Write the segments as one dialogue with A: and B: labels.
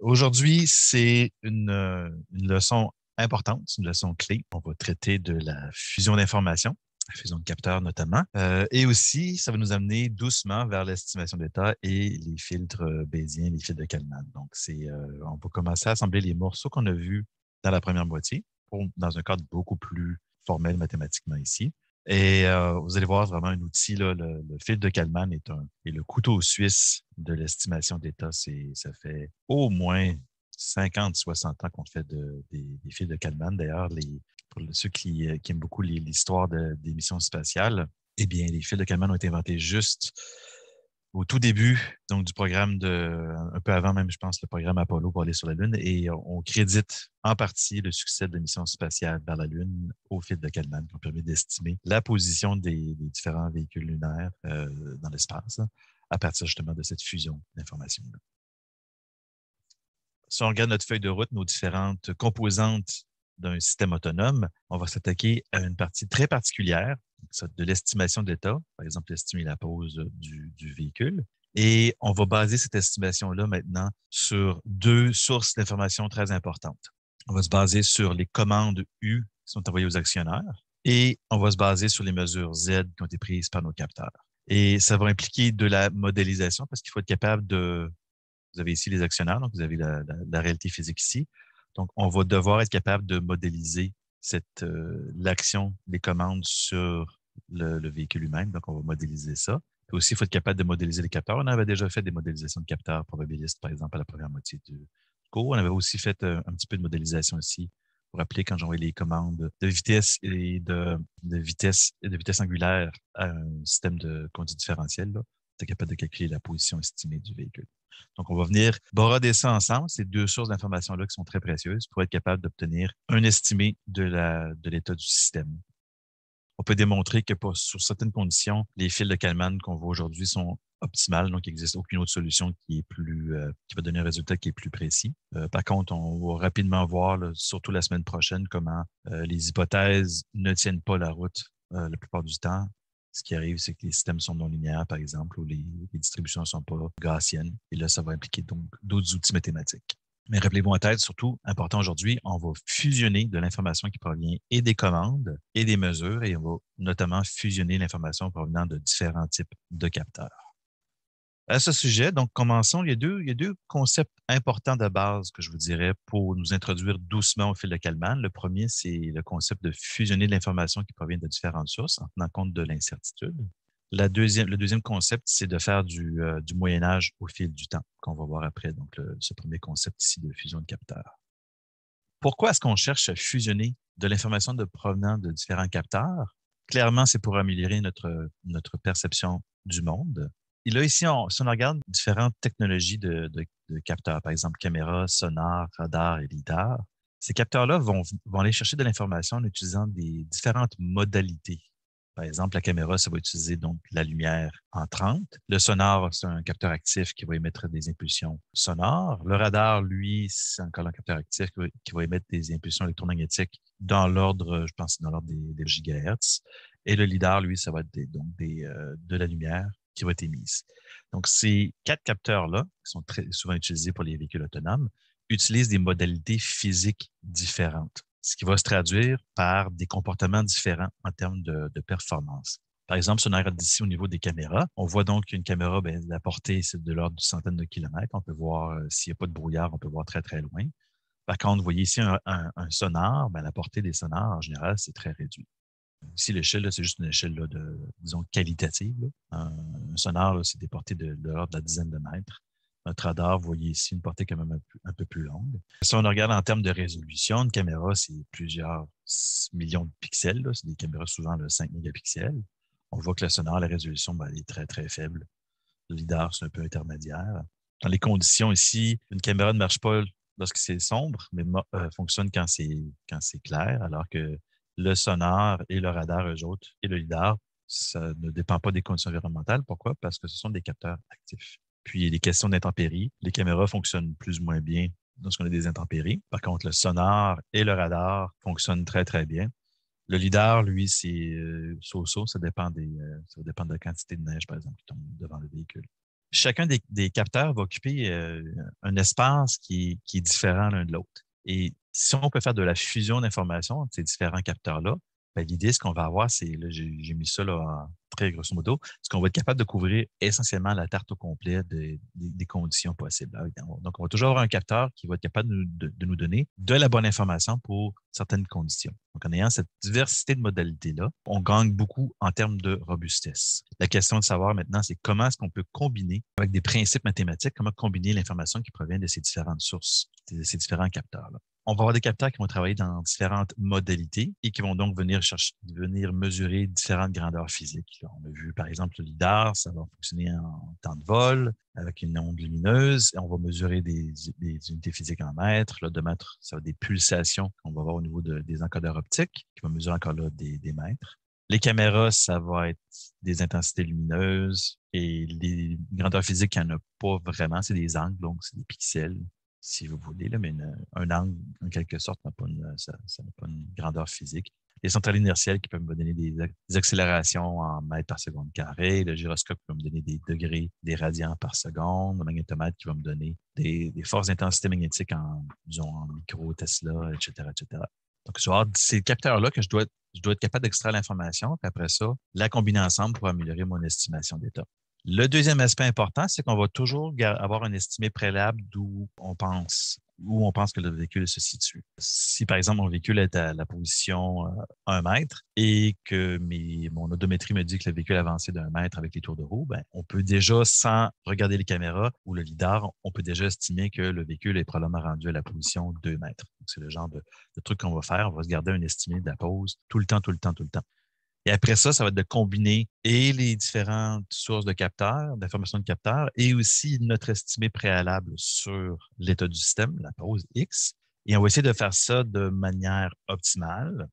A: Aujourd'hui, c'est une, euh, leçon importante, une leçon clé. On va traiter de la fusion d'informations, la fusion de capteurs notamment. Euh, et aussi, ça va nous amener doucement vers l'estimation d'état et les filtres bayésiens, les filtres de Kalman. Donc, euh, on peut commencer à assembler les morceaux qu'on a vus dans la première moitié, dans un cadre beaucoup plus formel mathématiquement ici. Et euh, vous allez voir vraiment un outil, là, le, fil de Kalman est, un, est le couteau suisse de l'estimation d'État. Ça fait au moins 50, 60 ans qu'on fait des, des, fils de Kalman. D'ailleurs, pour ceux euh, qui, aiment beaucoup l'histoire des missions spatiales, eh bien, les fils de Kalman ont été inventés juste au tout début donc, du programme, de, un peu avant même, je pense, le programme Apollo pour aller sur la Lune. Et on crédite en partie le succès de la mission spatiale vers la Lune au fil de Kalman, qui permet d'estimer la position des, différents véhicules lunaires euh, dans l'espace à partir justement de cette fusion dinformations Si on regarde notre feuille de route, nos différentes composantes d'un système autonome, on va s'attaquer à une partie très particulière de l'estimation d'état, par exemple estimer la pose du, véhicule. Et on va baser cette estimation-là maintenant sur deux sources d'informations très importantes. On va se baser sur les commandes U qui sont envoyées aux actionnaires et on va se baser sur les mesures Z qui ont été prises par nos capteurs. Et ça va impliquer de la modélisation parce qu'il faut être capable de... Vous avez ici les actionnaires, donc vous avez la réalité physique ici. Donc, on va devoir être capable de modéliser euh, l'action des commandes sur le, véhicule lui-même. Donc, on va modéliser ça. Puis aussi, il faut être capable de modéliser les capteurs. On avait déjà fait des modélisations de capteurs probabilistes, par exemple, à la première moitié du cours. On avait aussi fait euh, un, petit peu de modélisation aussi pour rappeler quand j'envoie les commandes de vitesse et de, vitesse et de vitesse angulaire à un système de conduite différentiel, Là capable de calculer la position estimée du véhicule. Donc, on va venir broder ça ensemble, ces deux sources d'informations-là qui sont très précieuses, pour être capable d'obtenir un estimé de l'état du système. On peut démontrer que sur certaines conditions, les fils de Kalman qu'on voit aujourd'hui sont optimales, donc il n'existe aucune autre solution qui est plus euh, qui va donner un résultat qui est plus précis. Euh, par contre, on va rapidement voir, surtout la semaine prochaine, comment euh, les hypothèses ne tiennent pas la route la plupart du temps ce qui arrive, c'est que les systèmes sont non linéaires, par exemple, ou les, distributions ne sont pas gaussiennes. Et là, ça va impliquer donc d'autres outils mathématiques. Mais rappelez-vous en tête, surtout important aujourd'hui, on va fusionner de l'information qui provient et des commandes et des mesures, et on va notamment fusionner l'information provenant de différents types de capteurs. À ce sujet, donc commençons. Il y, a deux, concepts importants de base que je vous dirais pour nous introduire doucement au fil de Kalman. Le premier, c'est le concept de fusionner de l'information qui provient de différentes sources en tenant compte de l'incertitude. le deuxième concept, c'est de faire euh, du, Moyen Âge au fil du temps, qu'on va voir après, donc ce premier concept ici de fusion de capteurs. Pourquoi est-ce qu'on cherche à fusionner de l'information de provenant de différents capteurs? Clairement, c'est pour améliorer notre, notre perception du monde, et là, ici, on, si on regarde différentes technologies de, capteurs, par exemple caméra, sonar, radar et lidar, ces capteurs-là vont, aller chercher de l'information en utilisant des différentes modalités par exemple, la caméra, ça va utiliser donc la lumière entrante. Le sonar, c'est un capteur actif qui va émettre des impulsions sonores. Le radar, lui, c'est encore un capteur actif qui va, émettre des impulsions électromagnétiques dans l'ordre, je pense, dans l'ordre des, gigahertz. Et le lidar, lui, ça va être donc euh, de la lumière qui va être émise. Donc, ces quatre capteurs-là, qui sont très souvent utilisés pour les véhicules autonomes, utilisent des modalités physiques différentes, ce qui va se traduire par des comportements différents en termes de, performance. Par exemple, si on regarde ici au niveau des caméras, on voit donc qu'une caméra, ben, la portée, c'est de l'ordre de centaine de kilomètres. On peut voir, euh, s'il n'y a pas de brouillard, on peut voir très, très loin. Par contre, vous voyez ici un, sonar, ben, la portée des sonars, en général, c'est très réduit. Ici, l'échelle, c'est juste une échelle de, disons, qualitative. Euh, un, sonar, c'est des portées de, l'ordre de la dizaine de mètres. Notre radar, vous voyez ici, une portée quand même un peu, plus longue. Si on regarde en termes de résolution, une caméra, c'est plusieurs millions de pixels. C'est des caméras souvent de 5 mégapixels. On voit que le sonar, la résolution, ben, elle est très, très faible. Le lidar, c'est un peu intermédiaire. Dans les conditions ici, une caméra ne marche pas lorsque c'est sombre, mais euh, fonctionne quand c'est clair, alors que le sonar et le radar, eux autres, et le lidar, ça ne dépend pas des conditions environnementales. Pourquoi? Parce que ce sont des capteurs actifs. Puis les questions d'intempéries, les caméras fonctionnent plus ou moins bien lorsqu'on a des intempéries. Par contre, le sonar et le radar fonctionnent très, très bien. Le lidar, lui, c'est euh, so ça dépend des, euh, de la quantité de neige, par exemple, qui tombe devant le véhicule. Chacun des, capteurs va occuper euh, un espace qui, qui est différent l'un de l'autre. Et si on peut faire de la fusion d'informations, ces différents capteurs-là, ben, l'idée, ce qu'on va avoir, c'est, j'ai mis ça en très grosso modo, c'est qu'on va être capable de couvrir essentiellement la tarte au complet des, conditions possibles. Ah donc, on va toujours avoir un capteur qui va être capable de de nous donner de la bonne information pour certaines conditions. Donc, en ayant cette diversité de modalités-là, on gagne beaucoup en termes de robustesse. La question de savoir maintenant, c'est comment est-ce qu'on peut combiner avec des principes mathématiques, comment combiner l'information qui provient de ces différentes sources, de ces différents capteurs-là. On va avoir des capteurs qui vont travailler dans différentes modalités et qui vont donc venir, chercher, venir mesurer différentes grandeurs physiques. On a vu, par exemple, le LIDAR, ça va fonctionner en temps de vol avec une onde lumineuse et on va mesurer des, unités physiques en mètres. mètres, ça va des pulsations qu'on va avoir au niveau des encodeurs optiques qui vont mesurer encore là des, mètres. Les caméras, ça va être des intensités lumineuses et les grandeurs physiques, qu'il n'y en a pas vraiment. C'est des angles, donc c'est des pixels si vous voulez, là, mais un angle, en quelque sorte, pas, une, ça, ça pas une grandeur physique. Les centrales inertielles qui peuvent me donner des, accélérations en mètres par seconde carré, le gyroscope qui va me donner des degrés, des radians par seconde, le magnétomètre qui va me donner des, forces d'intensité magnétique en, micro, Tesla, etc., etc. Donc, c'est ces capteurs-là que je dois, je dois être capable d'extraire l'information, puis après ça, la combiner ensemble pour améliorer mon estimation d'état. Le deuxième aspect important, c'est qu'on va toujours avoir un estimé préalable d'où on pense, on pense que le véhicule se situe. Si, par exemple, mon véhicule est à la position 1 euh, mètre et que mon odométrie me dit que le véhicule a avancé d'un mètre avec les tours de roue, ben, on peut déjà, sans regarder les caméras ou le lidar, on peut déjà estimer que le véhicule est probablement rendu à la position 2 mètres. C'est le genre de, de truc qu'on va faire. On va se garder un estimé de la pause tout le temps, tout le temps, tout le temps. Et après ça, ça va être de combiner et les différentes sources de capteurs, d'informations de capteurs, et aussi notre estimé préalable sur l'état du système, la pose X. Et on va essayer de faire ça de manière optimale,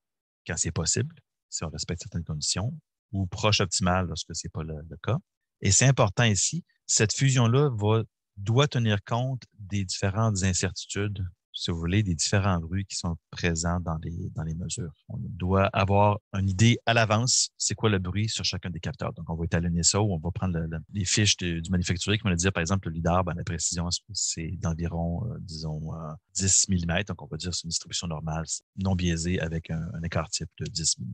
A: quand c'est possible, si on respecte certaines conditions, ou proche optimale lorsque ce n'est pas le, cas. Et c'est important ici, cette fusion-là doit tenir compte des différentes incertitudes si vous voulez, des différents bruits qui sont présents dans les, dans les mesures. On doit avoir une idée à l'avance, c'est quoi le bruit sur chacun des capteurs. Donc, on va étalonner ça ou on va prendre les fiches du manufacturier, qui vont le dit par exemple, le LIDAR, ben, la précision, c'est d'environ, euh, disons, 10 euh, mm. Donc, on va dire c'est une distribution normale, non biaisée, avec un, écart type de 10 mm.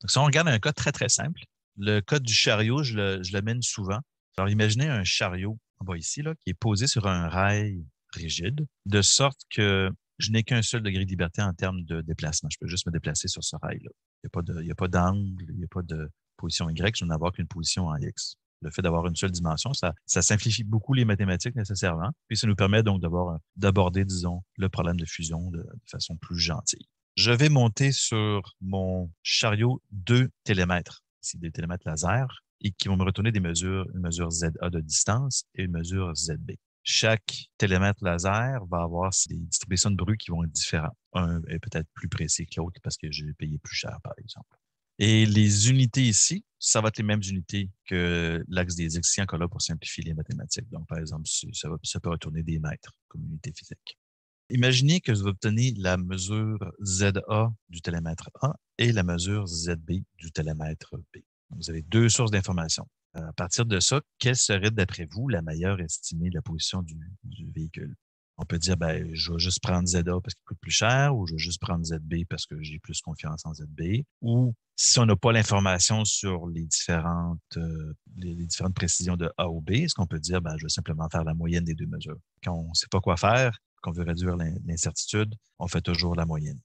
A: Donc, si on regarde un cas très, très simple, le code du chariot, je le, mène souvent. Alors, imaginez un chariot, en bas ici, là, qui est posé sur un rail rigide, de sorte que je n'ai qu'un seul degré de liberté en termes de déplacement. Je peux juste me déplacer sur ce rail-là. Il n'y a pas d'angle, il n'y a pas de position Y, je vais n'avoir qu'une position en X. Le fait d'avoir une seule dimension, ça, simplifie beaucoup les mathématiques nécessairement, puis ça nous permet donc d'aborder, disons, le problème de fusion de, façon plus gentille. Je vais monter sur mon chariot deux télémètres, c'est des télémètres laser, et qui vont me retourner des mesures, une mesure ZA de distance et une mesure ZB chaque télémètre laser va avoir des distributions de bruit qui vont être différentes. Un est peut-être plus précis que l'autre parce que j'ai payé plus cher, par exemple. Et les unités ici, ça va être les mêmes unités que l'axe des X, encore là pour simplifier les mathématiques. Donc, par exemple, ça, ça peut retourner des mètres comme unité physique. Imaginez que vous obtenez la mesure ZA du télémètre A et la mesure ZB du télémètre B. Vous avez deux sources d'informations. Euh, à partir de ça, quelle serait, d'après vous, la meilleure estimée de la position du, véhicule? On peut dire, ben, je vais juste prendre ZA parce qu'il coûte plus cher, ou je vais juste prendre ZB parce que j'ai plus confiance en ZB, ou si on n'a pas l'information sur les différentes, euh, les, différentes précisions de A ou B, est-ce qu'on peut dire, ben, je vais simplement faire la moyenne des deux mesures? Quand on ne sait pas quoi faire, qu'on veut réduire l'incertitude, on fait toujours la moyenne.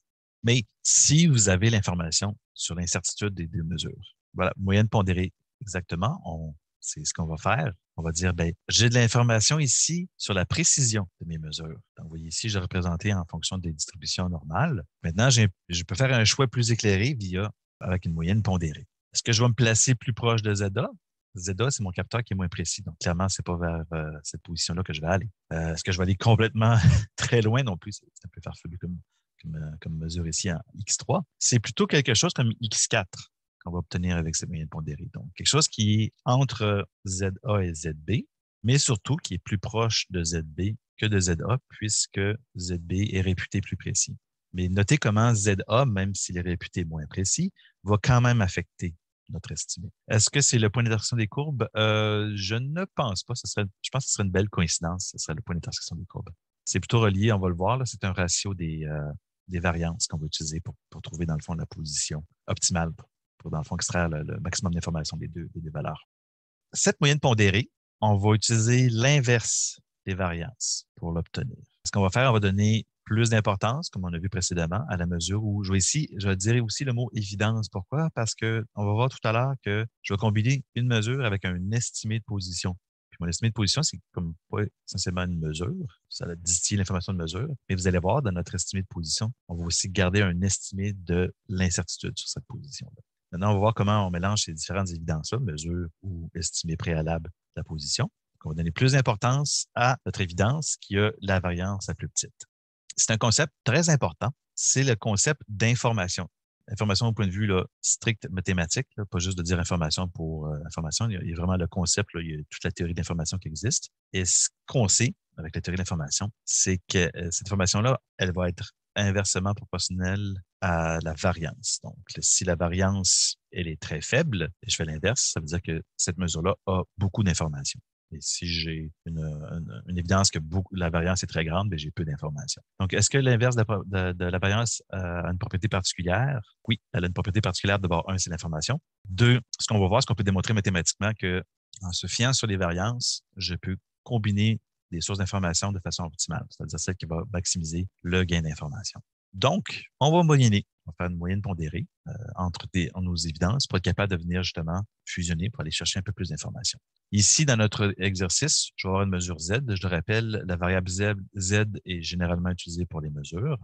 A: Mais si vous avez l'information sur l'incertitude des deux mesures, voilà, moyenne pondérée exactement, c'est ce qu'on va faire. On va dire, ben, j'ai de l'information ici sur la précision de mes mesures. Donc, vous voyez ici, j'ai représenté en fonction des distributions normales. Maintenant, je peux faire un choix plus éclairé via avec une moyenne pondérée. Est-ce que je vais me placer plus proche de ZA? ZA, c'est mon capteur qui est moins précis. Donc, clairement, ce n'est pas vers euh, cette position-là que je vais aller. Euh, est-ce que je vais aller complètement très loin non plus? C'est un peu farfelu comme, comme euh, mesure ici en X3. C'est plutôt quelque chose comme X4 qu'on va obtenir avec cette moyenne pondérée. Donc, quelque chose qui est entre ZA et ZB, mais surtout qui est plus proche de ZB que de ZA, puisque ZB est réputé plus précis. Mais notez comment ZA, même s'il est réputé moins précis, va quand même affecter notre estimé. Est-ce que c'est le point d'intersection des courbes? Euh, je ne pense pas. je pense que ce serait une belle coïncidence. Ce serait le point d'intersection des courbes. C'est plutôt relié, on va le voir. C'est un ratio euh, des, variances qu'on va utiliser pour, pour, trouver, dans le fond, la position optimale pour, dans le fond, extraire le, maximum d'informations des deux, des deux valeurs. Cette moyenne pondérée, on va utiliser l'inverse des variances pour l'obtenir. Ce qu'on va faire, on va donner plus d'importance, comme on a vu précédemment, à la mesure où je vais ici, je dirais aussi le mot évidence. Pourquoi? Parce qu'on va voir tout à l'heure que je vais combiner une mesure avec un estimé de position. Puis mon estimé de position, c'est comme pas essentiellement une mesure, ça distille l'information de mesure, mais vous allez voir dans notre estimé de position, on va aussi garder un estimé de l'incertitude sur cette position-là. Maintenant, on va voir comment on mélange ces différentes évidences-là, mesure ou estimée préalable de la position. on va donner plus d'importance à notre évidence qui a la variance la plus petite. C'est un concept très important. C'est le concept d'information. Information au point de vue strict mathématique, pas juste de dire information pour euh, information. Il y, a, vraiment le concept, il y a toute la théorie d'information qui existe. Et ce qu'on sait avec la théorie d'information, c'est que euh, cette information-là, elle va être inversement proportionnel à la variance. Donc, si la variance elle est très faible, et je fais l'inverse, ça veut dire que cette mesure-là a beaucoup d'informations. Et si j'ai une, évidence que la variance est très grande, ben, j'ai peu d'informations. Donc, est-ce que l'inverse de la, variance euh, a une propriété particulière? Oui, elle a une propriété particulière. D'abord, un, c'est l'information. Deux, ce qu'on va voir, ce qu'on peut démontrer mathématiquement que en se fiant sur les variances, je peux combiner des sources d'informations de façon optimale, c'est-à-dire celle qui va maximiser le gain d'information. Donc, on va moyenner, on va faire une moyenne pondérée euh, entre, nos évidences pour être capable de venir justement fusionner pour aller chercher un peu plus d'informations. Ici, dans notre exercice, je vais avoir une mesure Z. Je le rappelle, la variable Z, est généralement utilisée pour les mesures.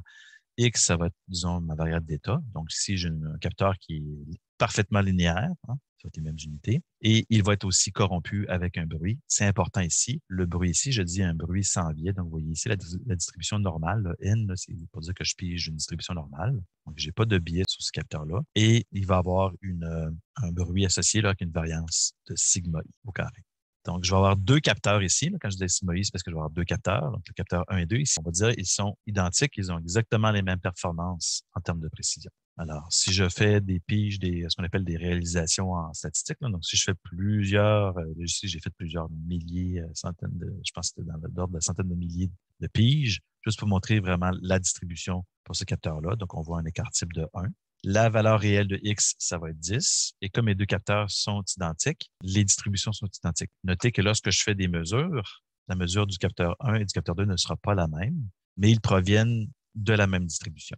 A: X, ça va être, disons, ma variable d'état. Donc, ici, j'ai un capteur qui est parfaitement linéaire, hein, sur les mêmes unités, et il va être aussi corrompu avec un bruit. C'est important ici. Le bruit ici, je dis un bruit sans biais. Donc, vous voyez ici la, distribution normale, N, c'est pour dire que je pige une distribution normale. Donc, je n'ai pas de biais sur ce capteur-là. Et il va avoir euh, un bruit associé avec une variance de sigma i au carré. Donc, je vais avoir deux capteurs ici. quand je dis sigma i, c'est parce que je vais avoir deux capteurs. Donc, le capteur 1 et 2, ici, on va dire qu'ils sont identiques. Ils ont exactement les mêmes performances en termes de précision. Alors, si je fais des piges, ce qu'on appelle des réalisations en statistique, donc si je fais plusieurs, euh, si j'ai fait plusieurs milliers, euh, centaines de, je pense que c'était dans l'ordre de centaines de milliers de piges, juste pour montrer vraiment la distribution pour ce capteur-là. Donc, on voit un écart type de 1. La valeur réelle de X, ça va être 10. Et comme les deux capteurs sont identiques, les distributions sont identiques. Notez que lorsque je fais des mesures, la mesure du capteur 1 et du capteur 2 ne sera pas la même, mais ils proviennent de la même distribution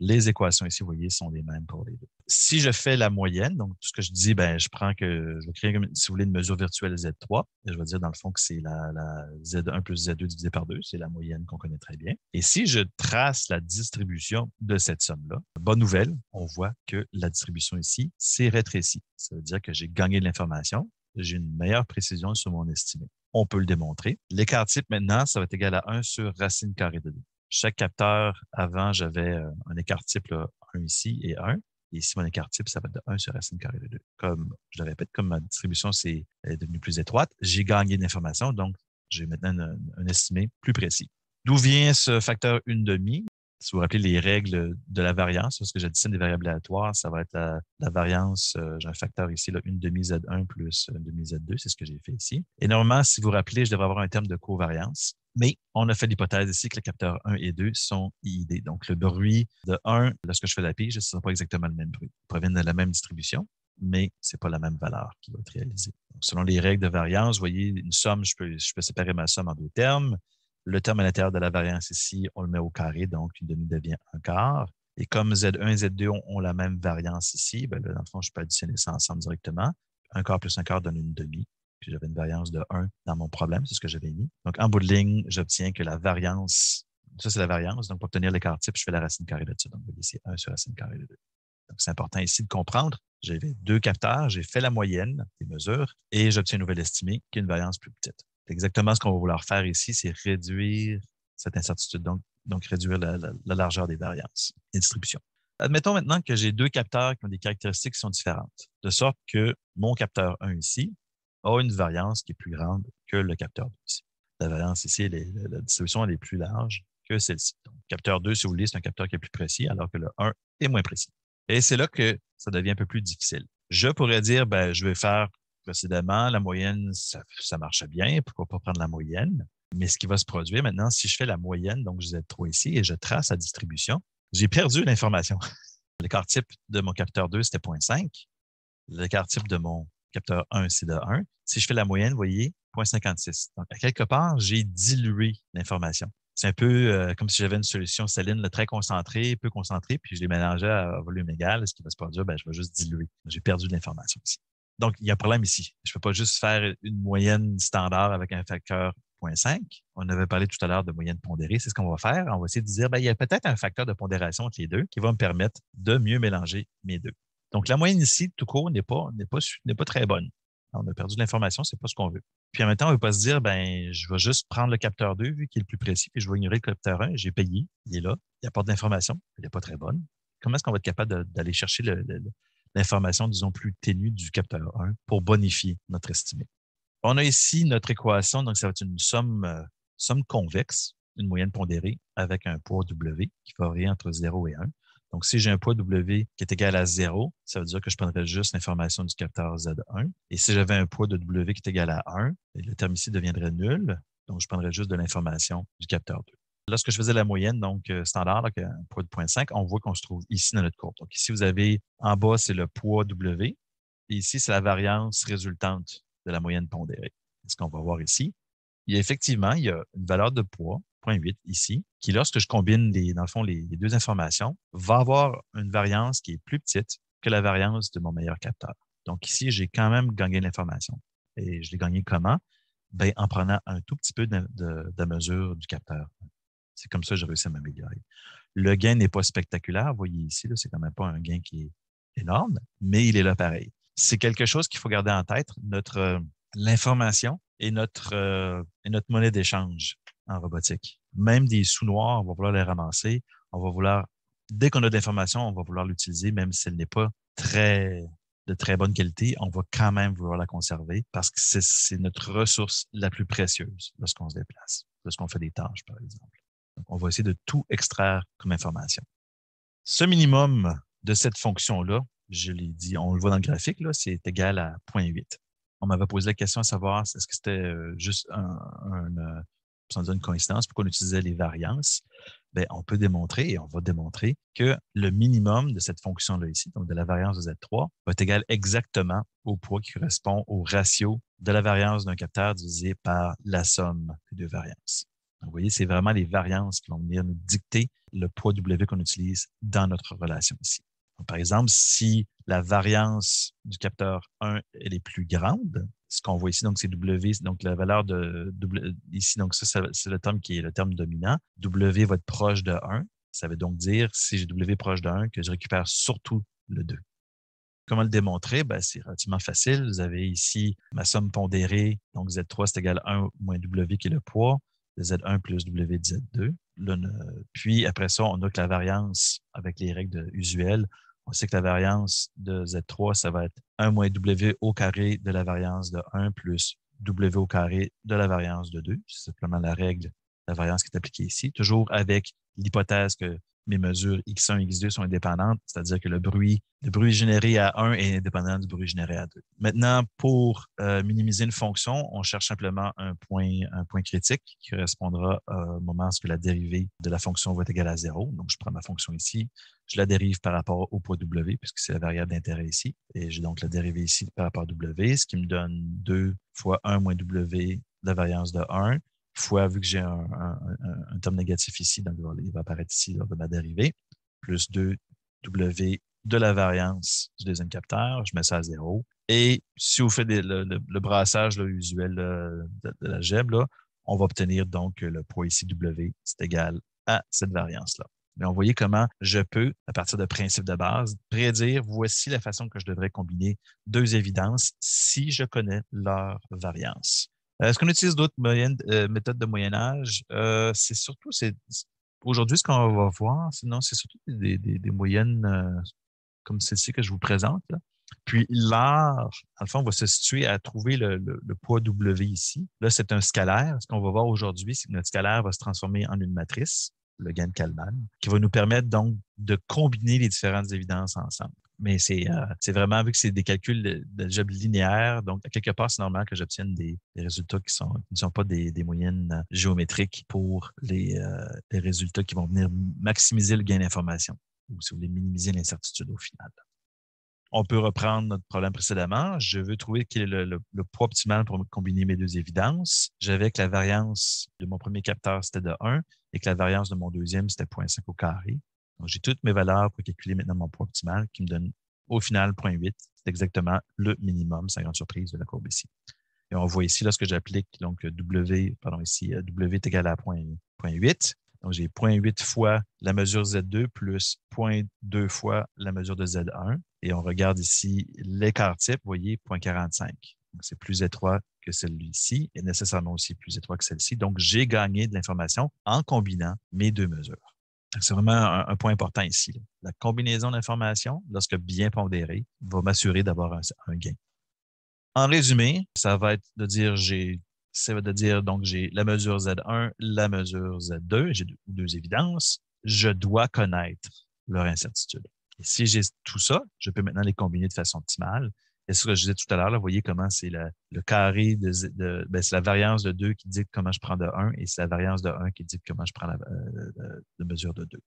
A: les équations ici, vous voyez, sont les mêmes pour les deux. Si je fais la moyenne, donc tout ce que je dis, ben, je prends que je vais créer, si vous voulez, une mesure virtuelle Z3, et je vais dire dans le fond que c'est la, Z1 plus Z2 divisé par 2, c'est la moyenne qu'on connaît très bien. Et si je trace la distribution de cette somme-là, bonne nouvelle, on voit que la distribution ici s'est rétrécie. Ça veut dire que j'ai gagné de l'information, j'ai une meilleure précision sur mon estimé. On peut le démontrer. L'écart type maintenant, ça va être égal à 1 sur racine carrée de 2. Chaque capteur, avant, j'avais euh, un écart type, 1 ici et 1. Et ici, mon écart type, ça va être de 1 sur racine carrée de 2. Comme je le répète, comme ma distribution est, euh, devenue plus étroite, j'ai gagné de l'information, donc j'ai maintenant un estimé plus précis. D'où vient ce facteur 1,5? si vous vous rappelez les règles de la variance, lorsque j'additionne des variables aléatoires, ça va être la, variance, euh, j'ai un facteur ici, une demi Z1 plus une demi Z2, c'est ce que j'ai fait ici. Et normalement, si vous vous rappelez, je devrais avoir un terme de covariance, mais on a fait l'hypothèse ici que les capteurs 1 et 2 sont IID. Donc, le bruit de 1, lorsque je fais la pige, ce sont pas exactement le même bruit. Ils proviennent de la même distribution, mais ce n'est pas la même valeur qui va être réalisée. selon les règles de variance, vous voyez, une somme, peux, je peux séparer ma somme en deux termes. Le terme à l'intérieur de la variance ici, on le met au carré, donc une demi devient un quart. Et comme Z1 et Z2 ont, la même variance ici, ben dans le fond, je peux additionner ça ensemble directement. Un quart plus un quart donne une demi. Puis j'avais une variance de 1 dans mon problème, c'est ce que j'avais mis. Donc, en bout de ligne, j'obtiens que la variance, ça c'est la variance. Donc, pour obtenir l'écart type, je fais la racine carrée de dessus. Donc, laisser 1 sur racine carrée de 2. Donc, c'est important ici de comprendre. J'avais deux capteurs, j'ai fait la moyenne des mesures et j'obtiens une nouvelle estimée qui est une variance plus petite exactement ce qu'on va vouloir faire ici, c'est réduire cette incertitude, donc, réduire la, largeur des variances des distributions. Admettons maintenant que j'ai deux capteurs qui ont des caractéristiques qui sont différentes, de sorte que mon capteur 1 ici a une variance qui est plus grande que le capteur 2 ici. La variance ici, la distribution elle est plus large que celle-ci. Donc, capteur 2, si vous voulez, c'est un capteur qui est plus précis, alors que le 1 est moins précis. Et c'est là que ça devient un peu plus difficile. Je pourrais dire, ben, je vais faire précédemment, la moyenne, ça, marche bien. Pourquoi pas prendre la moyenne? Mais ce qui va se produire maintenant, si je fais la moyenne, donc je ai trois ici, et je trace la distribution, j'ai perdu l'information. L'écart type de mon capteur 2, c'était 0.5. L'écart type de mon capteur 1, c'est de 1. Si je fais la moyenne, vous voyez, 0.56. Donc, quelque part, j'ai dilué l'information. C'est un peu euh, comme si j'avais une solution saline très concentrée, peu concentrée, puis je les mélangeais à volume égal. Ce qui va se produire, ben, je vais juste diluer. J'ai perdu l'information ici. Donc, il y a un problème ici. Je ne peux pas juste faire une moyenne standard avec un facteur 0.5. On avait parlé tout à l'heure de moyenne pondérée. C'est ce qu'on va faire. On va essayer de dire, ben, il y a peut-être un facteur de pondération entre les deux qui va me permettre de mieux mélanger mes deux. Donc, la moyenne ici, tout court, n'est pas, n'est pas, très bonne. On a perdu de l'information, c'est pas ce qu'on veut. Puis en même temps, on ne veut pas se dire, ben, je vais juste prendre le capteur 2, vu qu'il est le plus précis, puis je vais ignorer le capteur 1, j'ai payé, il est là, il apporte de l'information, Il n'est pas très bonne. Comment est-ce qu'on va être capable d'aller chercher le, l'information, disons, plus ténue du capteur 1 pour bonifier notre estimé. On a ici notre équation, donc ça va être une somme, euh, somme convexe, une moyenne pondérée avec un poids W qui va varier entre 0 et 1. Donc, si j'ai un poids W qui est égal à 0, ça veut dire que je prendrais juste l'information du capteur Z1. Et si j'avais un poids de W qui est égal à 1, eh, le terme ici deviendrait nul. Donc, je prendrais juste de l'information du capteur 2. Lorsque je faisais la moyenne, donc euh, standard, un poids de 0.5, on voit qu'on se trouve ici dans notre courbe. Donc ici, vous avez en bas, c'est le poids W. Et ici, c'est la variance résultante de la moyenne pondérée. ce qu'on va voir ici. Il effectivement, il y a une valeur de poids, 0.8 ici, qui, lorsque je combine les, dans le fond les, deux informations, va avoir une variance qui est plus petite que la variance de mon meilleur capteur. Donc ici, j'ai quand même gagné l'information. Et je l'ai gagné comment? Bien, en prenant un tout petit peu de mesure du capteur. C'est comme ça que j'ai réussi à m'améliorer. Le gain n'est pas spectaculaire. Vous voyez ici, c'est quand même pas un gain qui est énorme, mais il est là pareil. C'est quelque chose qu'il faut garder en tête. Notre euh, l'information et notre, euh, notre monnaie d'échange en robotique. Même des sous noirs, on va vouloir les ramasser. On va vouloir, dès qu'on a de l'information, on va vouloir l'utiliser, même si elle n'est pas très de très bonne qualité, on va quand même vouloir la conserver parce que c'est notre ressource la plus précieuse lorsqu'on se déplace, lorsqu'on fait des tâches, par exemple on va essayer de tout extraire comme information. Ce minimum de cette fonction-là, je l'ai dit, on le voit dans le graphique, c'est égal à 0.8. On m'avait posé la question à savoir si ce que c'était euh, juste euh, une coïncidence, pourquoi on utilisait les variances. Bien, on peut démontrer et on va démontrer que le minimum de cette fonction-là ici, donc de la variance de Z3, va être égal exactement au poids qui correspond au ratio de la variance d'un capteur divisé par la somme des variances vous voyez, c'est vraiment les variances qui vont venir nous dicter le poids W qu'on utilise dans notre relation ici. par exemple, si la variance du capteur 1 est plus grande, ce qu'on voit ici, donc c'est W, donc la valeur de W, ici, donc ça, c'est le terme qui est le terme dominant. W va être proche de 1. Ça veut donc dire, si j'ai W proche de 1, que je récupère surtout le 2. Comment le démontrer? Ben, c'est relativement facile. Vous avez ici ma somme pondérée, donc Z3 c'est égal à 1 moins W qui est le poids. Z1 plus z 2 Puis après ça, on a que la variance avec les règles usuelles. On sait que la variance de Z3, ça va être 1 moins W au carré de la variance de 1 plus W au carré de la variance de 2. C'est simplement la règle, la variance qui est appliquée ici, toujours avec l'hypothèse que mes mesures X1 et X2 sont indépendantes, c'est-à-dire que le bruit, bruit généré à 1 est indépendant du bruit généré à 2. Maintenant, pour euh, minimiser une fonction, on cherche simplement un point, un point critique qui correspondra euh, au moment où la dérivée de la fonction va être égale à 0. Donc, je prends ma fonction ici, je la dérive par rapport au point W, puisque c'est la variable d'intérêt ici, et j'ai donc la dérivée ici par rapport à W, ce qui me donne 2 fois 1 moins W, la variance de 1, fois, vu que j'ai un, tome terme négatif ici, donc il va, apparaître ici lors de ma dérivée, plus 2W de la variance du deuxième capteur, je mets ça à zéro. Et si vous faites le, brassage usuel euh, de, la gemme, on va obtenir donc le poids ici W, c'est égal à cette variance-là. Mais on voyait comment je peux, à partir de principes de base, prédire voici la façon que je devrais combiner deux évidences si je connais leur variance. Euh, est-ce qu'on utilise d'autres euh, méthodes de Moyen Âge? Euh, c'est surtout, c'est, aujourd'hui, ce qu'on va voir, sinon, c'est surtout des, moyennes comme celle-ci que je vous présente. Puis l'art, à le on va se situer à trouver le, poids W ici. Là, c'est un scalaire. Ce qu'on va voir aujourd'hui, c'est que notre scalaire va se transformer en une matrice, le gain de Kalman, qui va nous permettre donc de combiner les différentes évidences ensemble. Mais euh, c'est vraiment, vu que c'est des calculs de, job linéaire, donc à quelque part, c'est normal que j'obtienne des, résultats qui, ne sont pas des, moyennes euh, géométriques pour euh, les, résultats qui vont venir maximiser le gain d'information ou si vous voulez minimiser l'incertitude au final. On peut reprendre notre problème précédemment. Je veux trouver quel est le, le poids optimal pour combiner mes deux évidences. J'avais que la variance de mon premier capteur, c'était de 1 et que la variance de mon deuxième, c'était 0.5 au carré j'ai toutes mes valeurs pour calculer maintenant mon point optimal qui me donne au final 0.8. C'est exactement le minimum, sans grande surprise, de la courbe ici. Et on voit ici, lorsque j'applique donc W, pardon, ici, euh, W est égal à 0.8. Donc, j'ai 0.8 fois la mesure Z2 plus 0.2 fois la mesure de Z1. Et on regarde ici l'écart type, vous voyez, 0.45. c'est plus étroit que celui-ci et nécessairement aussi plus étroit que celle-ci. Donc, j'ai gagné de l'information en combinant mes deux mesures. C'est vraiment un, point important ici. La combinaison d'informations, lorsque bien pondérée, va m'assurer d'avoir un, gain. En résumé, ça va être de dire j'ai ça de dire donc j'ai la mesure Z1, la mesure Z2, j'ai deux, deux évidences. Je dois connaître leur incertitude. Et si j'ai tout ça, je peux maintenant les combiner de façon optimale c'est ce que je disais tout à l'heure, vous voyez comment c'est le, carré de, ben, c'est la variance de 2 qui dit comment je prends de 1 et c'est la variance de 1 qui dit comment je prends la, euh, euh, de mesure de 2.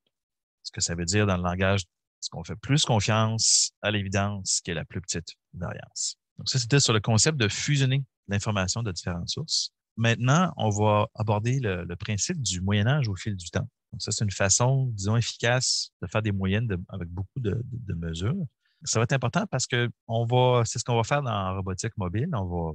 A: Ce que ça veut dire dans le langage, c'est qu'on fait plus confiance à l'évidence qui est la plus petite variance. Donc, ça, c'était sur le concept de fusionner l'information de différentes sources. Maintenant, on va aborder le, principe du Moyen Âge au fil du temps. Donc, ça, c'est une façon, disons, efficace de faire des moyennes avec beaucoup de mesures. Ça va être important parce que on c'est ce qu'on va faire dans robotique mobile. On va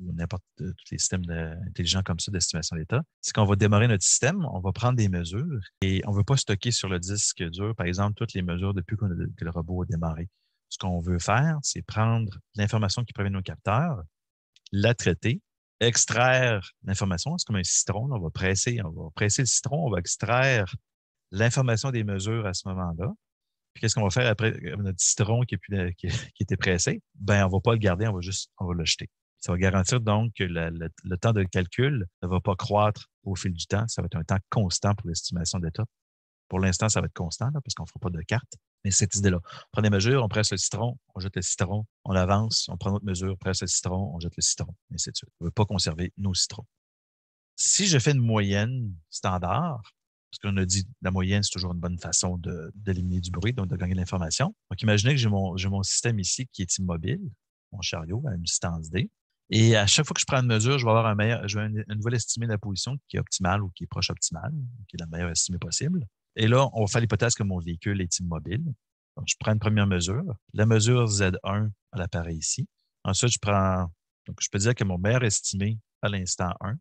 A: ou n'importe euh, tous les systèmes intelligents comme ça d'estimation d'état, c'est qu'on va démarrer notre système, on va prendre des mesures et on ne veut pas stocker sur le disque dur, par exemple, toutes les mesures depuis que le robot a démarré. Ce qu'on veut faire, c'est prendre l'information qui provient de nos capteurs, la traiter, extraire l'information. C'est comme un citron, on va presser, on va presser le citron, on va extraire l'information des mesures à ce moment-là. Puis qu'est-ce qu'on va faire après euh, notre citron qui, est été était pressé? Ben, on ne va pas le garder, on va juste on va le jeter. Ça va garantir donc que le, temps de calcul ne va pas croître au fil du temps. Ça va être un temps constant pour l'estimation d'état. Pour l'instant, ça va être constant là, parce qu'on ne fera pas de carte. Mais cette idée-là, on prend des mesures, on presse le citron, on jette le citron, on avance, on prend notre mesure, on presse le citron, on jette le citron, et ainsi de On ne veut pas conserver nos citrons. Si je fais une moyenne standard, parce qu'on a dit la moyenne, c'est toujours une bonne façon d'éliminer du bruit, donc de gagner de l'information. Donc, imaginez que j'ai mon, système ici qui est immobile, mon chariot à une distance D. Et à chaque fois que je prends une mesure, je vais avoir un meilleur, je vais une, nouvelle estimée de la position qui est optimale ou qui est proche optimale, qui est la meilleure estimée possible. Et là, on va faire l'hypothèse que mon véhicule est immobile. Donc, je prends une première mesure, la mesure Z1 à l'appareil ici. Ensuite, je prends, donc je peux dire que mon meilleur estimé à l'instant 1,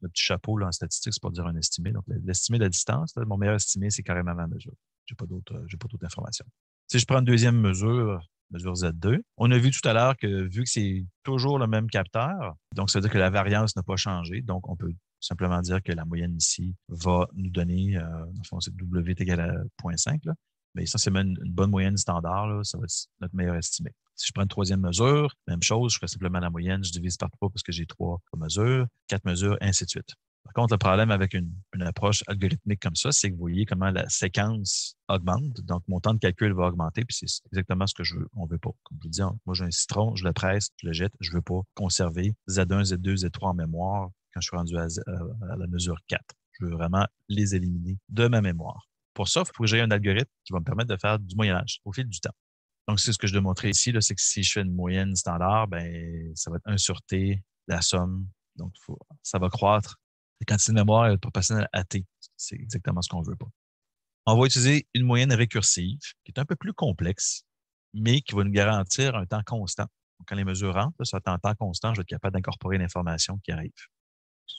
A: le petit chapeau en statistique, c'est pour dire un estimé. Donc, l'estimé de la distance, mon meilleur estimé, c'est carrément ma mesure. Je n'ai euh, pas d'autres informations. Si je prends une deuxième mesure, mesure Z2, on a vu tout à l'heure que vu que c'est toujours le même capteur, donc ça veut dire que la variance n'a pas changé. Donc, on peut simplement dire que la moyenne ici va nous donner, euh, c'est W est égal à 0.5. Mais ça, c'est une bonne moyenne standard, ça va être notre meilleur estimé. Si je prends une troisième mesure, même chose, je fais simplement la moyenne, je divise par trois parce que j'ai trois mesures, quatre mesures, ainsi de suite. Par contre, le problème avec une, approche algorithmique comme ça, c'est que vous voyez comment la séquence augmente. Donc, mon temps de calcul va augmenter, puis c'est exactement ce que je veux. On veut pas. Comme je vous dis, moi, j'ai un citron, je le presse, je le jette, je veux pas conserver Z1, Z2, Z3 en mémoire quand je suis rendu à, euh, la mesure 4. Je veux vraiment les éliminer de ma mémoire. Pour ça, il faut que j'ai un algorithme qui va me permettre de faire du moyen âge au fil du temps. Donc, c'est ce que je dois montrer ici, c'est que si je fais une moyenne standard, ben, ça va être 1 sur T, la somme. Donc, ça va croître. La quantité de mémoire est proportionnelle à T. C'est exactement ce qu'on veut pas. On va utiliser une moyenne récursive, qui est un peu plus complexe, mais qui va nous garantir un temps constant. quand les mesures rentrent, ça en temps constant, je vais être capable d'incorporer l'information qui arrive.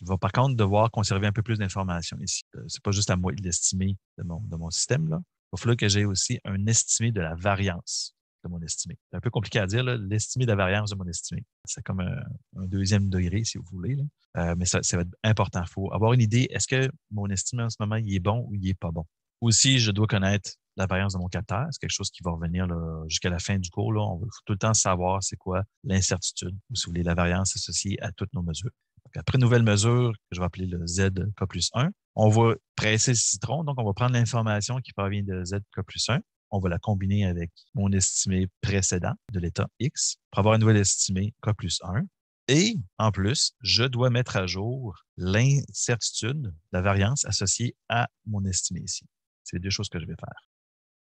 A: Je vais par contre devoir conserver un peu plus d'informations ici. Euh, ce n'est pas juste à moi de l'estimer de mon, système. Là. Il va falloir que j'ai aussi un estimé de la variance de mon estimé. C'est un peu compliqué à dire, l'estimé de la variance de mon estimé. C'est comme un, deuxième degré, si vous voulez. Euh, mais ça, va être important. Il faut avoir une idée, est-ce que mon estimé en ce moment, il est bon ou il n'est pas bon? Aussi, je dois connaître la variance de mon capteur. C'est quelque chose qui va revenir jusqu'à la fin du cours. Là. On veut tout le temps savoir c'est quoi l'incertitude, ou si vous voulez, la variance associée à toutes nos mesures. après une nouvelle mesure, que je vais appeler le ZK plus 1, on va presser le citron. Donc, on va prendre l'information qui provient de ZK plus 1, on va la combiner avec mon estimé précédent de l'état X pour avoir une nouvelle estimée K plus 1. Et en plus, je dois mettre à jour l'incertitude, la variance associée à mon estimé ici. C'est les deux choses que je vais faire.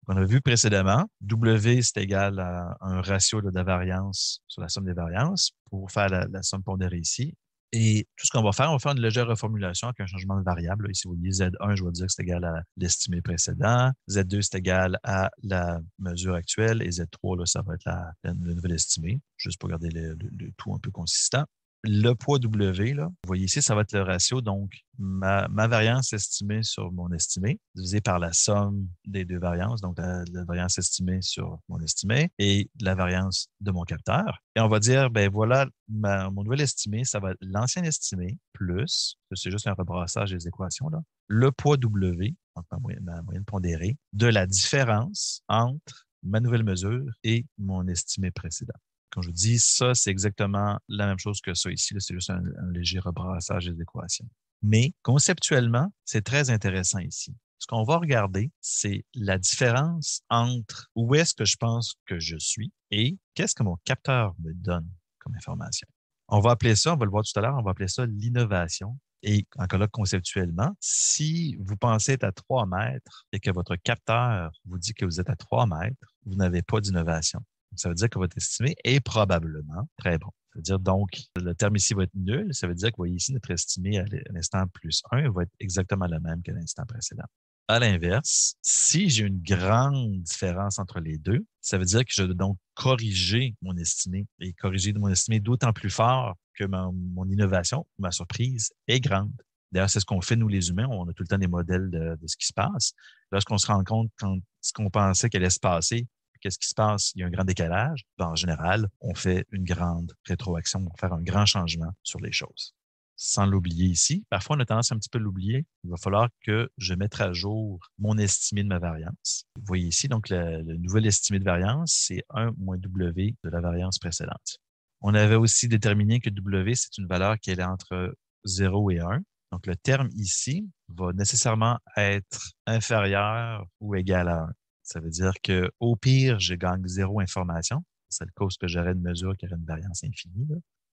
A: On a vu précédemment, W, c'est égal à un ratio de la variance sur la somme des variances. Pour faire la somme pondérée ici, et tout ce qu'on va faire, on va faire une légère reformulation avec un changement de variable. Ici, vous voyez Z1, je vais dire que c'est égal à l'estimé précédent. Z2, c'est égal à la mesure actuelle. Et Z3, là, ça va être la, nouvelle estimée, juste pour garder le tout un peu consistant le poids W, là, vous voyez ici, ça va être le ratio. Donc, ma, variance estimée sur mon estimé, divisé par la somme des deux variances, donc la, variance estimée sur mon estimé et la variance de mon capteur. Et on va dire, ben voilà, mon nouvel estimé, ça va être l'ancien estimé plus, c'est juste un rebrassage des équations, là, le poids W, donc ma moyenne pondérée, de la différence entre ma nouvelle mesure et mon estimé précédent. Quand je dis ça, c'est exactement la même chose que ça ici. C'est juste un, léger rebrassage des équations. Mais conceptuellement, c'est très intéressant ici. Ce qu'on va regarder, c'est la différence entre où est-ce que je pense que je suis et qu'est-ce que mon capteur me donne comme information. On va appeler ça, on va le voir tout à l'heure, on va appeler ça l'innovation. Et en là, conceptuellement, si vous pensez être à 3 mètres et que votre capteur vous dit que vous êtes à 3 mètres, vous n'avez pas d'innovation. Ça veut dire que votre estimé est probablement très bon. Ça veut dire donc, le terme ici va être nul. Ça veut dire que, vous voyez ici, notre estimé à l'instant plus 1 va être exactement le même que l'instant précédent. À l'inverse, si j'ai une grande différence entre les deux, ça veut dire que je dois donc corriger mon estimé et corriger mon estimé d'autant plus fort que mon innovation, ma surprise est grande. D'ailleurs, c'est ce qu'on fait, nous les humains, on a tout le temps des modèles de, ce qui se passe. Lorsqu'on se rend compte quand ce qu'on pensait qu'elle allait se passer Qu'est-ce qui se passe? Il y a un grand décalage. Bah, en général, on fait une grande rétroaction, pour faire un grand changement sur les choses. Sans l'oublier ici, parfois on a tendance un petit peu l'oublier. Il va falloir que je mette à jour mon estimé de ma variance. Vous voyez ici, donc, le, le nouvel estimé de variance, c'est 1 moins W de la variance précédente. On avait aussi déterminé que W, c'est une valeur qui est entre 0 et 1. Donc, le terme ici va nécessairement être inférieur ou égal à 1. Ça veut dire qu'au pire, je gagne zéro information. C'est le cause que j'aurais une mesure qui aurait une variance infinie.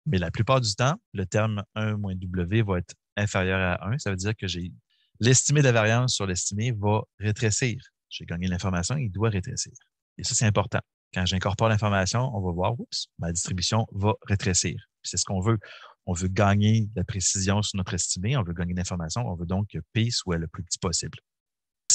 A: Mais la plupart du temps, le terme 1 moins W va être inférieur à 1. Ça veut dire que l'estimé de la variance sur l'estimé va rétrécir. J'ai gagné l'information, il doit rétrécir. Et ça, c'est important. Quand j'incorpore l'information, on va voir, oups, ma distribution va rétrécir. C'est ce qu'on veut. On veut gagner la précision sur notre estimé, on veut gagner l'information, on veut donc que P soit le plus petit possible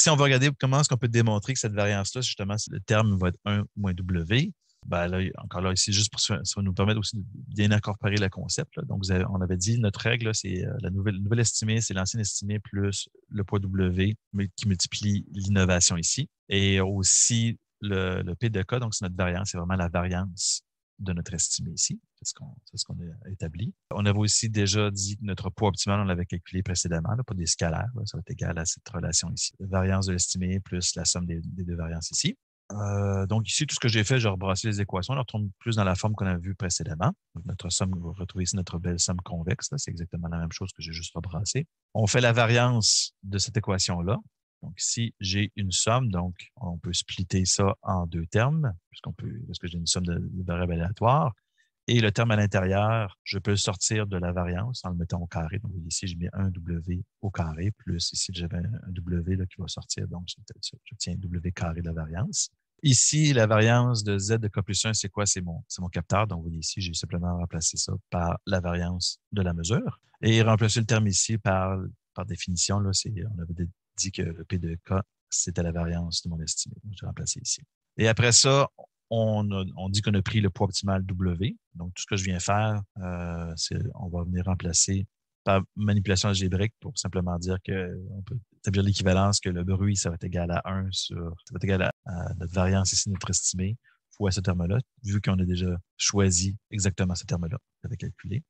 A: si on veut regarder comment est-ce qu'on peut démontrer que cette variance-là, justement, le terme va être 1 moins W, ben là, encore là, ici, juste pour ça nous permettre aussi de bien incorporer le concept. Donc, on avait dit, notre règle, c'est euh, la nouvelle, estimée, c'est l'ancienne estimée plus le poids W qui multiplie l'innovation ici. Et aussi, le, le P de K, donc c'est notre variance, c'est vraiment la variance de notre estimée ici. C'est ce qu'on a établi. On avait aussi déjà dit que notre poids optimal, on l'avait calculé précédemment, pas pour des scalaires. ça va être égal à cette relation ici. La variance de l'estimé plus la somme des, deux variances ici. Euh, donc ici, tout ce que j'ai fait, j'ai rebrassé les équations. On les plus dans la forme qu'on a vue précédemment. Notre somme, vous retrouvez ici notre belle somme convexe. C'est exactement la même chose que j'ai juste rebrassé. On fait la variance de cette équation-là. Donc ici, j'ai une somme, donc on peut splitter ça en deux termes, puisqu'on peut, parce que j'ai une somme de, de variables aléatoires. Et le terme à l'intérieur, je peux le sortir de la variance en le mettant au carré. Donc ici, j'ai mis un W au carré, plus ici, j'avais un W qui va sortir. Donc, je, tiens W carré de la variance. Ici, la variance de Z de K plus 1, c'est quoi? C'est mon, mon capteur. Donc, vous voyez ici, j'ai simplement remplacé ça par la variance de la mesure. Et remplacer le terme ici par, par définition, là, on avait dit que le P de K, c'était la variance de mon estimé. Donc, j'ai remplacé ici. Et après ça, on, dit qu'on a pris le poids optimal W. Donc, tout ce que je viens faire, euh, c'est on va venir remplacer par manipulation algébrique pour simplement dire qu'on peut établir l'équivalence que le bruit, ça va être égal à 1 sur, ça va être égal à, notre variance ici, notre estimée, fois ce terme-là, vu qu'on a déjà choisi exactement ce terme-là qu'on avait calculé.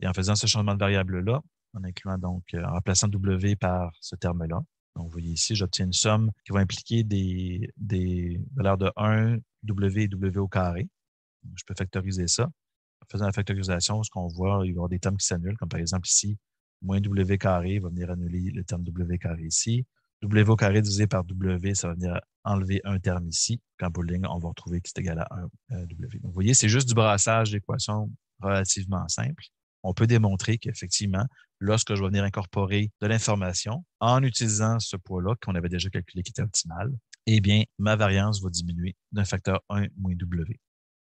A: Et en faisant ce changement de variable-là, en incluant donc, euh, en remplaçant W par ce terme-là, donc vous voyez ici, j'obtiens une somme qui va impliquer des, des valeurs de 1, W et W au carré. Je peux factoriser ça. En faisant la factorisation, ce qu'on voit, il va y avoir des termes qui s'annulent, comme par exemple ici, moins W carré va venir annuler le terme W carré ici. W au carré divisé par W, ça va venir enlever un terme ici. Quand bowling, on va retrouver que c'est égal à 1 euh, W. vous voyez, c'est juste du brassage d'équations relativement simple. On peut démontrer qu'effectivement, lorsque je vais venir incorporer de l'information en utilisant ce poids-là qu'on avait déjà calculé qui était optimal, eh bien, ma variance va diminuer d'un facteur 1 moins W.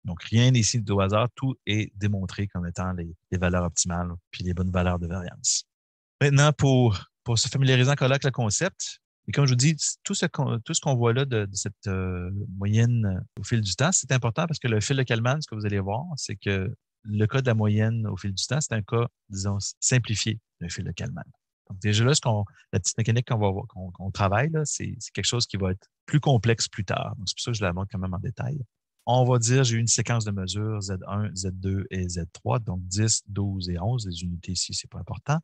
A: Donc, rien ici de hasard, tout est démontré comme étant les, valeurs optimales puis les bonnes valeurs de variance. Maintenant, pour, se familiariser encore avec le concept, et comme je vous dis, tout ce qu'on, voit là de, cette euh, moyenne euh, au fil du temps, c'est important parce que le fil de Kalman, ce que vous allez voir, c'est que le cas de la moyenne au fil du temps, c'est un cas, disons, simplifié d'un fil de Kalman. Donc, déjà là, la petite mécanique qu'on, va, qu'on, qu'on travaille, c'est, quelque chose qui va être plus complexe plus tard. Donc, c'est pour ça que je la montre quand même en détail. On va dire, j'ai une séquence de mesures Z1, Z2 et Z3, donc 10, 12 et 11, les unités ici, ce n'est pas important.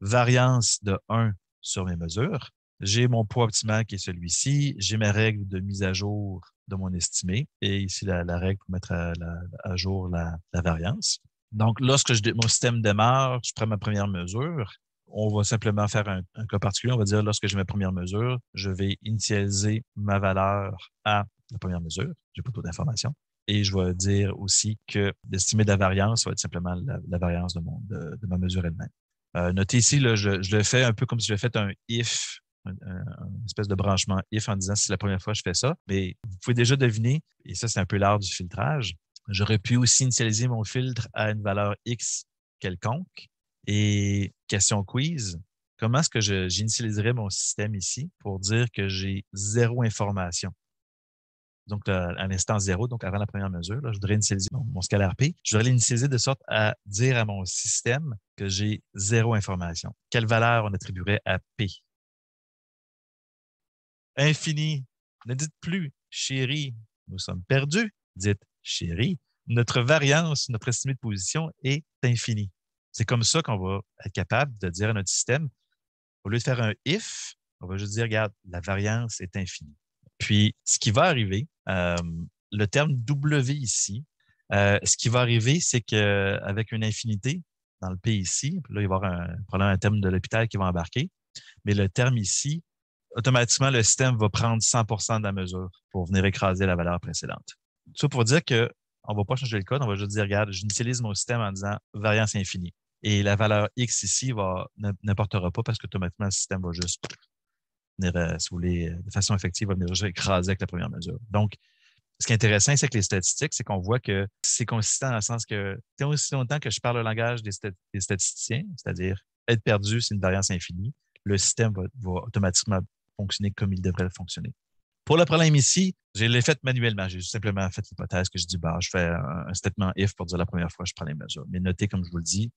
A: Variance de 1 sur mes mesures. J'ai mon poids optimal qui est celui-ci. J'ai ma règle de mise à jour de mon estimé. Et ici, la, règle pour mettre à, jour la, variance. Donc, lorsque mon système démarre, je prends ma première mesure on va simplement faire un, cas particulier. On va dire, lorsque j'ai ma première mesure, je vais initialiser ma valeur à la première mesure. J'ai pas trop d'informations. Et je vais dire aussi que l'estimé de la variance va être simplement la, variance de, de, ma mesure elle-même. Euh, notez ici, je, le fais un peu comme si j'avais fait un if, une espèce de branchement if en disant c'est la première fois que je fais ça. Mais vous pouvez déjà deviner, et ça c'est un peu l'art du filtrage, j'aurais pu aussi initialiser mon filtre à une valeur X quelconque et question quiz, comment est-ce que j'initialiserais mon système ici pour dire que j'ai zéro information? donc à l'instant zéro, donc avant la première mesure, je voudrais initialiser mon, scalaire P. Je voudrais l'initialiser de sorte à dire à mon système que j'ai zéro information. Quelle valeur on attribuerait à P? Infini. Ne dites plus, chérie, nous sommes perdus. Dites, chérie, notre variance, notre estimée de position est infinie. C'est comme ça qu'on va être capable de dire à notre système, au lieu de faire un if, on va juste dire, regarde, la variance est infinie. Puis, ce qui va arriver, euh, le terme W ici, euh, ce qui va arriver, c'est qu'avec une infinité, dans le P ici, là, il va y avoir un, probablement un terme de l'hôpital qui va embarquer, mais le terme ici, automatiquement, le système va prendre 100 de la mesure pour venir écraser la valeur précédente. Ça pour dire qu'on ne va pas changer le code, on va juste dire, regarde, j'utilise mon système en disant variance infinie. Et la valeur X ici va, n'importera pas parce qu'automatiquement, le système va juste venir, euh, si vous voulez, euh, de façon effective, va venir juste écraser avec la première mesure. Donc, ce qui est intéressant, c'est que les statistiques, c'est qu'on voit que c'est consistant dans le sens que tant aussi longtemps que je parle le langage des, statisticiens, c'est-à-dire être perdu, c'est une variance infinie, le système va, automatiquement fonctionner comme il devrait fonctionner. Pour le problème ici, je l'ai fait manuellement. J'ai simplement fait l'hypothèse que je dis, bah, je fais un, statement if pour dire la première fois, je prends les mesures. Mais notez, comme je vous le dis,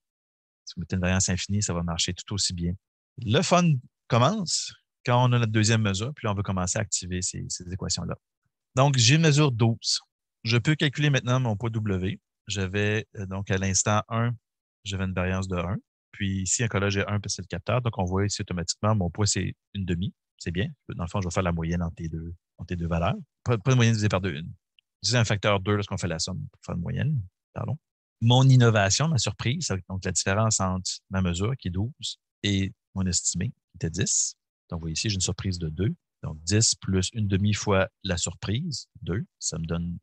A: si vous mettez une variance infinie, ça va marcher tout aussi bien. Le fun commence quand on a notre deuxième mesure, puis on va commencer à activer ces, équations-là. Donc, j'ai une mesure 12. Je peux calculer maintenant mon poids W. J'avais euh, donc à l'instant 1, j'avais une variance de 1. Puis ici, encore là, j'ai 1, que c'est le capteur. Donc, on voit ici automatiquement, mon poids, c'est une demi. C'est bien. Dans le fond, je vais faire la moyenne en t2, en deux valeurs. Pas, de moyenne divisée par 2, 1. C'est un facteur 2 lorsqu'on fait la somme pour faire une moyenne. Pardon mon innovation, ma surprise, donc la différence entre ma mesure qui est 12 et mon estimé qui était 10. Donc, vous voyez ici, j'ai une surprise de 2. Donc, 10 plus une demi fois la surprise, 2, ça me donne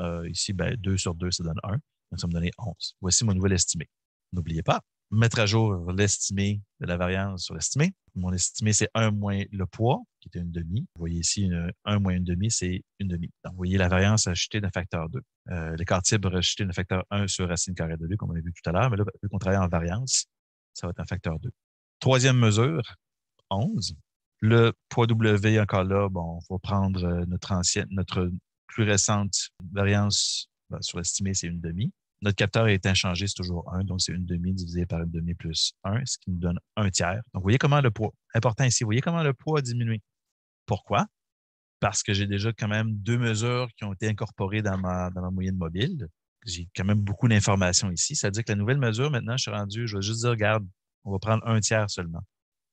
A: euh, ici, ben, 2 sur 2, ça donne 1. Donc, ça me donnait 11. Voici mon nouvel estimé. N'oubliez pas, mettre à jour l'estimé de la variance sur l'estimé. Mon estimé, c'est 1 moins le poids, qui était une demi. Vous voyez ici, 1 moins une demi, c'est une demi. Donc, vous voyez la variance achetée d'un facteur 2. Euh, lécart L'écart tibre rejeté d'un facteur 1 sur racine carrée de 2, comme on a vu tout à l'heure, mais là, vu qu'on travaille en variance, ça va être un facteur 2. Troisième mesure, 11. Le poids W, encore là, bon, on va prendre euh, notre ancienne, notre plus récente variance ben, sur l'estimé, c'est une demi. Notre capteur est inchangé, c'est toujours 1, donc c'est une demi divisé par une demi plus 1, ce qui nous donne un tiers. Donc, vous voyez comment le poids, important ici, vous voyez comment le poids a diminué. Pourquoi? Parce que j'ai déjà quand même deux mesures qui ont été incorporées dans ma, moyenne mobile. J'ai quand même beaucoup d'informations ici. Ça dit dire que la nouvelle mesure, maintenant, je suis rendu, je vais juste dire, regarde, on va prendre un tiers seulement.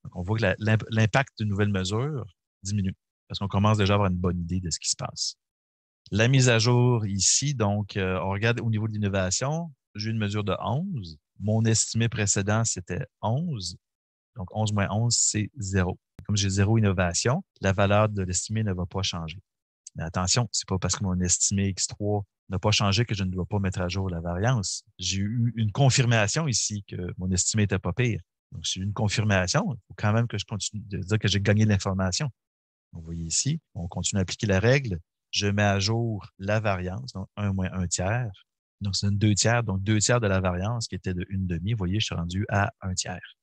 A: Donc, on voit que l'impact de nouvelles mesures diminue parce qu'on commence déjà à avoir une bonne idée de ce qui se passe. La mise à jour ici, donc, euh, on regarde au niveau de l'innovation, j'ai une mesure de 11. Mon estimé précédent, c'était 11. Donc, 11 moins 11, c'est 0. Comme j'ai zéro innovation, la valeur de l'estimé ne va pas changer. Mais attention, ce n'est pas parce que mon estimé X3 n'a pas changé que je ne dois pas mettre à jour la variance. J'ai eu une confirmation ici que mon estimé n'était pas pire. Donc, c'est une confirmation. Il faut quand même que je continue de dire que j'ai gagné l'information. Vous voyez ici, on continue à appliquer la règle je mets à jour la variance, donc 1 moins 1 tiers. Donc, c'est une 2 tiers, donc 2 tiers de la variance qui était de 1 demi. Vous voyez, je suis rendu à 1 tiers.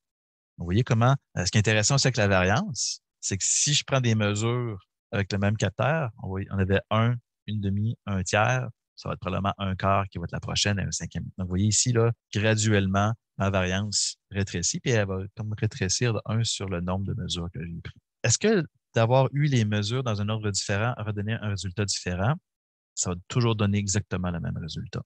A: Vous voyez comment, euh, ce qui est intéressant c'est avec la variance, c'est que si je prends des mesures avec le même capteur, on, avait 1, 1 demi, 1 tiers, ça va être probablement un quart qui va être la prochaine et un cinquième. Donc, vous voyez ici, là, graduellement, ma variance rétrécit, puis elle va comme rétrécir de 1 sur le nombre de mesures que j'ai pris. Est-ce que d'avoir eu les mesures dans un ordre différent à redonner un résultat différent, ça va toujours donner exactement le même résultat.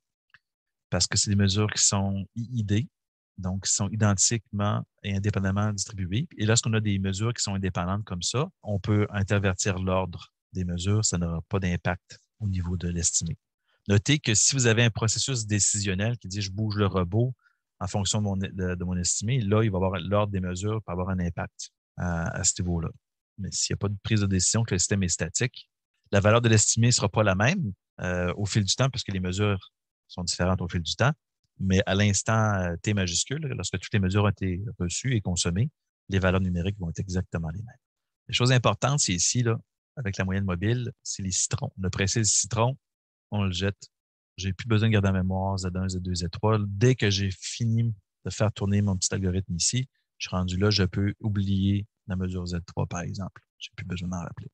A: Parce que c'est des mesures qui sont IID, donc qui sont identiquement et indépendamment distribuées. Et lorsqu'on a des mesures qui sont indépendantes comme ça, on peut intervertir l'ordre des mesures, ça n'aura pas d'impact au niveau de l'estimé. Notez que si vous avez un processus décisionnel qui dit je bouge le robot en fonction de mon, estimé, là, il va avoir l'ordre des mesures pour avoir un impact euh, à ce niveau-là mais s'il n'y a pas de prise de décision, que le système est statique, la valeur de l'estimé ne sera pas la même euh, au fil du temps, parce que les mesures sont différentes au fil du temps. Mais à l'instant euh, T majuscule, lorsque toutes les mesures ont été reçues et consommées, les valeurs numériques vont être exactement les mêmes. Les choses importantes, c'est ici, là, avec la moyenne mobile, c'est les citrons. Le précis citron, on le jette. Je n'ai plus besoin de garder en mémoire Z1, Z2, Z3. Dès que j'ai fini de faire tourner mon petit algorithme ici, je suis rendu là, je peux oublier la mesure Z3, par exemple. J'ai plus besoin d'en rappeler.